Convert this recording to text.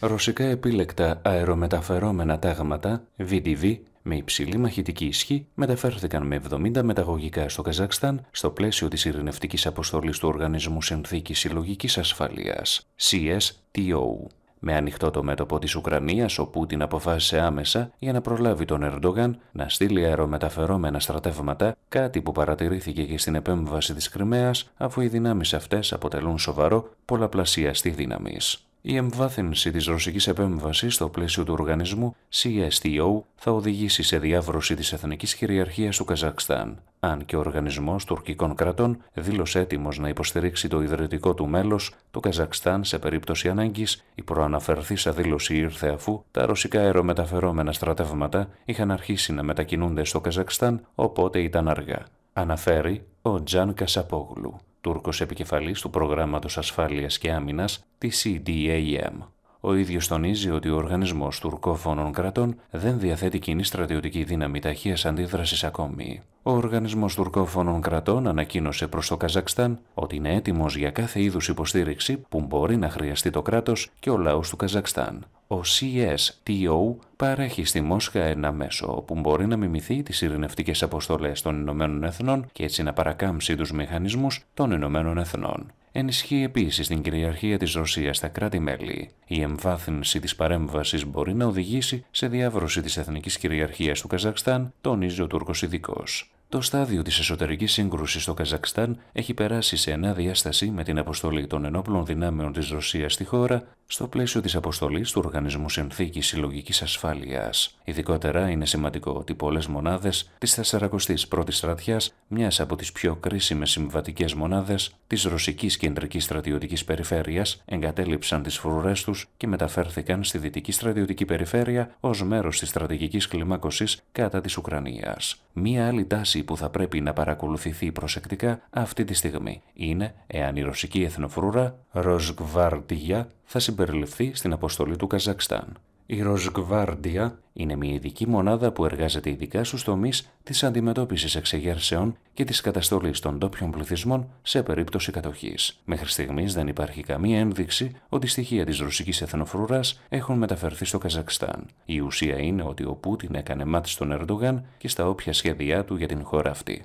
ρωσικά επίλεκτα αερομεταφερόμενα τάγματα VDV με υψηλή μαχητική ισχύ μεταφέρθηκαν με 70 μεταγωγικά στο Καζακστάν στο πλαίσιο της ειρηνευτικής αποστολής του Οργανισμού Συνθήκης Συλλογικής Ασφαλείας, CSTO. Με ανοιχτό το μέτωπο της Ουκρανίας, ο Πούτιν αποφάσισε άμεσα για να προλάβει τον Ερντογάν να στείλει αερομεταφερόμενα στρατεύματα, κάτι που παρατηρήθηκε και στην επέμβαση της Κρυμαίας, αφού οι δυνάμεις αυτές αποτελούν σοβαρό πολλαπλασιαστή δύναμης. Η εμβάθυνση της ρωσικής επέμβασης στο πλαίσιο του οργανισμού CSTO θα οδηγήσει σε διάβρωση της εθνικής κυριαρχίας του Καζακστάν, αν και ο οργανισμός τουρκικών κρατών δήλωσε έτοιμος να υποστηρίξει το ιδρυτικό του μέλος, το Καζακστάν σε περίπτωση ανάγκης, η προαναφερθήσα δήλωση ήρθε αφού τα ρωσικά αερομεταφερόμενα στρατεύματα είχαν αρχίσει να μετακινούνται στο Καζακστάν, οπότε ήταν αργά. Αναφέρει ο Τζαν Κασαπόγλου. Τούρκος επικεφαλής του Προγράμματος Ασφάλειας και Άμυνας τη CDAM. Ο ίδιος τονίζει ότι ο οργανισμός τουρκόφωνων κρατών δεν διαθέτει κοινή στρατιωτική δύναμη ταχείας αντίδρασης ακόμη. Ο οργανισμός τουρκόφωνων κρατών ανακοίνωσε προς το Καζακστάν ότι είναι έτοιμος για κάθε είδους υποστήριξη που μπορεί να χρειαστεί το κράτος και ο λαός του Καζακστάν. Ο CSTO παρέχει στη Μόσχα ένα μέσο που μπορεί να μιμηθεί τις ειρηνευτικές αποστολές των Ηνωμένων Εθνών και έτσι να παρακάμψει τους μηχανισμούς των Ηνωμένων Εθνών ενισχύει επίσης την κυριαρχία της Ρωσίας στα κράτη-μέλη. Η εμβάθυνση της παρέμβασης μπορεί να οδηγήσει σε διάβρωση της εθνικής κυριαρχίας του Καζακστάν, τονίζει ο Τούρκος ειδικός. Το στάδιο της εσωτερικής σύγκρουσης στο Καζακστάν έχει περάσει σε ενάδιασταση με την αποστολή των ενόπλων δυνάμεων της Ρωσίας στη χώρα στο πλαίσιο της αποστολής του Οργανισμού Συνθήκης Συλλογικής Ασφάλειας. ειδικότερα είναι σημαντικό ότι πολλές μονάδες της 41η Στρατιάς, μιας από τις πιο κρίσιμες συμβατικές μονάδες της Ρωσικής Κεντρικής Στρατιωτικής Περιφέρειας, εγκατέλειψαν τις φρουρές τους και μεταφέρθηκαν στη Δυτική Στρατιωτική Περιφέρεια ως μέρος της στρατηγικής κλιμάκωσης κατά της Ουκρανίας. Μία άλλη τάση που θα πρέπει να παρακολουθηθεί προσεκτικά αυτή τη στιγμή είναι εάν η ρωσική εθνοφρούρα Ροσγκβαρντία θα συμπεριληφθεί στην αποστολή του Καζακστάν. Η Ροζγκβάρντια είναι μια ειδική μονάδα που εργάζεται ειδικά στους τομείς της αντιμετώπισης εξεγέρσεων και της καταστολής των ντόπιων πληθυσμών σε περίπτωση κατοχής. Μέχρι στιγμής δεν υπάρχει καμία ένδειξη ότι στοιχεία της ρωσικής εθνοφρουράς έχουν μεταφερθεί στο Καζακστάν. Η ουσία είναι ότι ο Πούτιν έκανε μάτι στον Ερντογάν και στα όποια σχέδιά του για την χώρα αυτή.